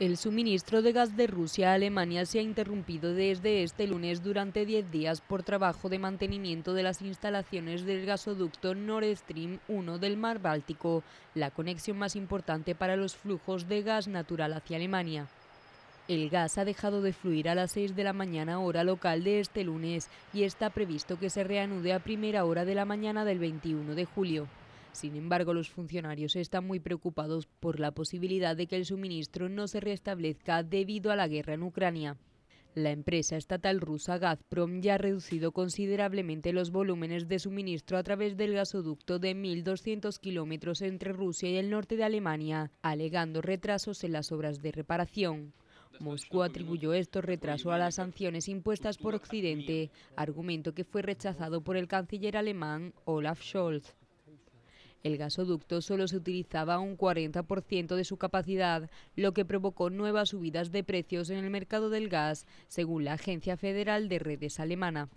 El suministro de gas de Rusia a Alemania se ha interrumpido desde este lunes durante 10 días por trabajo de mantenimiento de las instalaciones del gasoducto Nord Stream 1 del Mar Báltico, la conexión más importante para los flujos de gas natural hacia Alemania. El gas ha dejado de fluir a las 6 de la mañana hora local de este lunes y está previsto que se reanude a primera hora de la mañana del 21 de julio. Sin embargo, los funcionarios están muy preocupados por la posibilidad de que el suministro no se restablezca debido a la guerra en Ucrania. La empresa estatal rusa Gazprom ya ha reducido considerablemente los volúmenes de suministro a través del gasoducto de 1.200 kilómetros entre Rusia y el norte de Alemania, alegando retrasos en las obras de reparación. Moscú atribuyó estos retrasos a las sanciones impuestas por Occidente, argumento que fue rechazado por el canciller alemán Olaf Scholz. El gasoducto solo se utilizaba un 40% de su capacidad, lo que provocó nuevas subidas de precios en el mercado del gas, según la Agencia Federal de Redes Alemana.